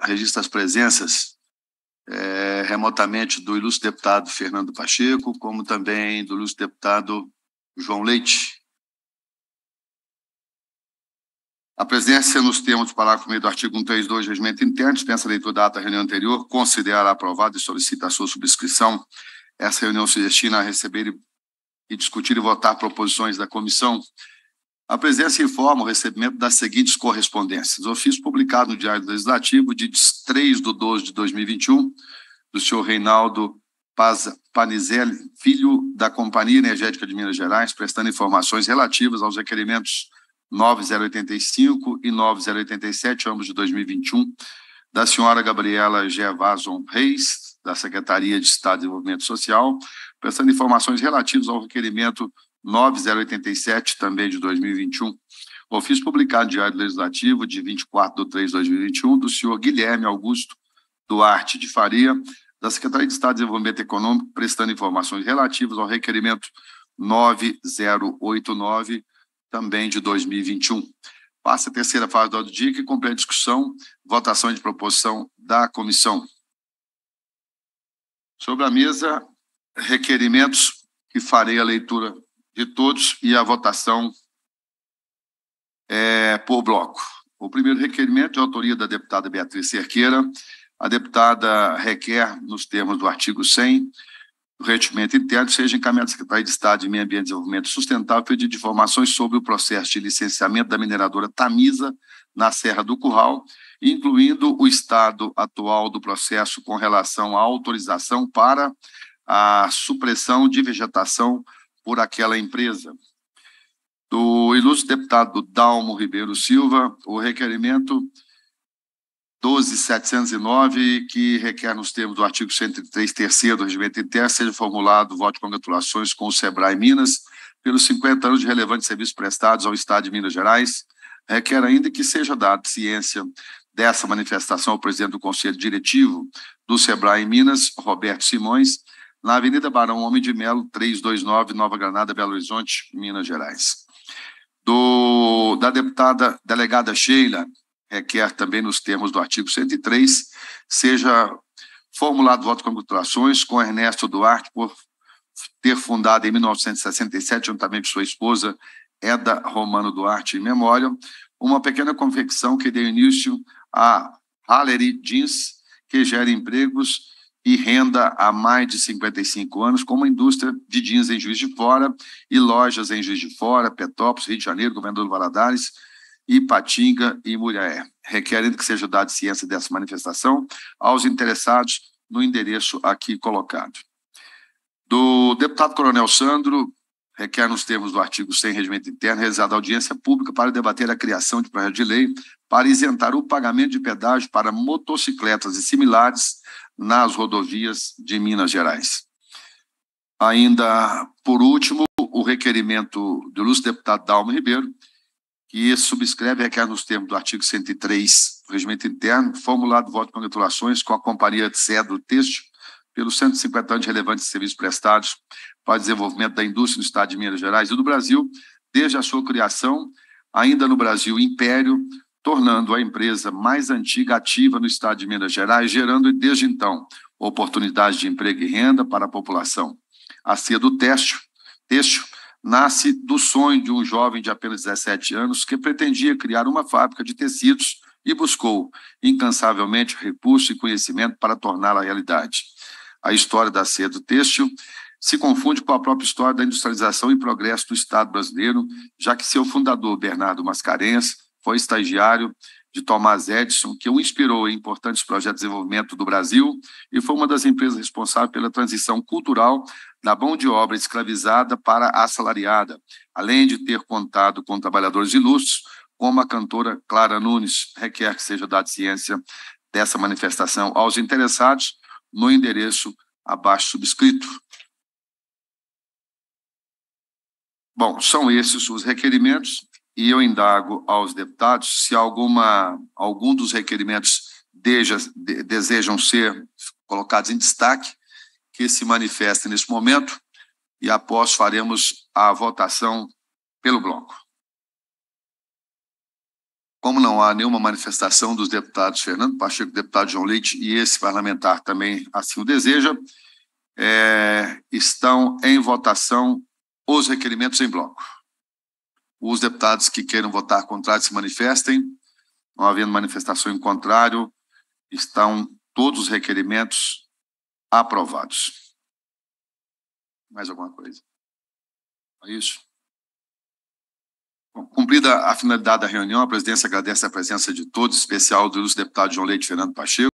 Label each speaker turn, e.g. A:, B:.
A: registro as presenças é, remotamente do ilustre deputado Fernando Pacheco, como também do ilustre deputado João Leite. A presença nos termos do parágrafo 1 do artigo 132 do Regimento Interno, dispensa a leitura da ata da reunião anterior, considera aprovada e solicita a sua subscrição. Essa reunião se destina a receber e discutir e votar proposições da comissão a presidência informa o recebimento das seguintes correspondências. Ofício publicado no Diário Legislativo de 3 de 12 de 2021, do senhor Reinaldo Panizelli, filho da Companhia Energética de Minas Gerais, prestando informações relativas aos requerimentos 9085 e 9087, ambos de 2021, da senhora Gabriela Gervason Reis, da Secretaria de Estado de Desenvolvimento Social, prestando informações relativas ao requerimento 9085 9087, também de 2021, ofício publicado Diário Legislativo de 24 de 3 de 2021, do senhor Guilherme Augusto Duarte de Faria, da Secretaria de Estado de Desenvolvimento Econômico, prestando informações relativas ao requerimento 9089, também de 2021. Passa a terceira fase do dia, que completa a discussão, votação de proposição da comissão. Sobre a mesa, requerimentos que farei a leitura de todos e a votação é, por bloco. O primeiro requerimento é a autoria da deputada Beatriz Cerqueira. A deputada requer, nos termos do artigo 100 o Regimento Interno, seja encaminhado à Secretaria de Estado de Meio Ambiente e Desenvolvimento Sustentável pedido de informações sobre o processo de licenciamento da mineradora Tamisa na Serra do Curral, incluindo o estado atual do processo com relação à autorização para a supressão de vegetação por aquela empresa. Do ilustre deputado Dalmo Ribeiro Silva, o requerimento 12709, que requer, nos termos do artigo 103, terceiro do Regimento Interno, seja formulado voto de congratulações com o SEBRAE Minas pelos 50 anos de relevantes serviços prestados ao Estado de Minas Gerais. Requer ainda que seja dada ciência dessa manifestação ao presidente do Conselho Diretivo do SEBRAE Minas, Roberto Simões, na Avenida Barão Homem de Melo, 329, Nova Granada, Belo Horizonte, Minas Gerais. Do, da deputada delegada Sheila, requer é, é também nos termos do artigo 103, seja formulado voto com congratulações com Ernesto Duarte por ter fundado em 1967, juntamente com sua esposa, Eda Romano Duarte, em memória, uma pequena confecção que deu início à Hallery Jeans, que gera empregos e renda há mais de 55 anos, como a indústria de jeans em Juiz de Fora e lojas em Juiz de Fora, Petrópolis, Rio de Janeiro, Governador Valadares, Ipatinga e Muriaé, requerendo que seja dada ciência dessa manifestação aos interessados no endereço aqui colocado. Do deputado Coronel Sandro, requer, é nos termos do artigo 100, regimento interno, realizada audiência pública para debater a criação de projeto de lei para isentar o pagamento de pedágio para motocicletas e similares nas rodovias de Minas Gerais. Ainda, por último, o requerimento do ilustre deputado Dalmo Ribeiro, que subscreve requer é nos termos do artigo 103 do regimento interno, formulado voto de congratulações com a companhia de CEDRO Têxtil pelos 150 anos relevantes de serviços prestados para o desenvolvimento da indústria do Estado de Minas Gerais e do Brasil, desde a sua criação, ainda no Brasil Império, tornando a empresa mais antiga ativa no Estado de Minas Gerais, gerando desde então oportunidades de emprego e renda para a população. A Cia do Têxtil, têxtil nasce do sonho de um jovem de apenas 17 anos que pretendia criar uma fábrica de tecidos e buscou incansavelmente recurso e conhecimento para torná-la realidade. A história da do Têxtil se confunde com a própria história da industrialização e progresso do Estado brasileiro, já que seu fundador, Bernardo Mascarenhas, foi estagiário de Thomas Edison, que o inspirou em importantes projetos de desenvolvimento do Brasil e foi uma das empresas responsáveis pela transição cultural da mão de obra escravizada para assalariada, além de ter contado com trabalhadores ilustres, como a cantora Clara Nunes. Requer que seja dada ciência dessa manifestação aos interessados no endereço abaixo subscrito. Bom, são esses os requerimentos e eu indago aos deputados se alguma, algum dos requerimentos deja, de, desejam ser colocados em destaque, que se manifestem nesse momento e após faremos a votação pelo bloco. Como não há nenhuma manifestação dos deputados Fernando Pacheco, deputado João Leite e esse parlamentar também assim o deseja, é, estão em votação os requerimentos em bloco. Os deputados que queiram votar contrário se manifestem. Não havendo manifestação em contrário, estão todos os requerimentos aprovados. Mais alguma coisa? É isso? Bom, cumprida a finalidade da reunião, a presidência agradece a presença de todos, especial do ilustre deputado João Leite Fernando Pacheco.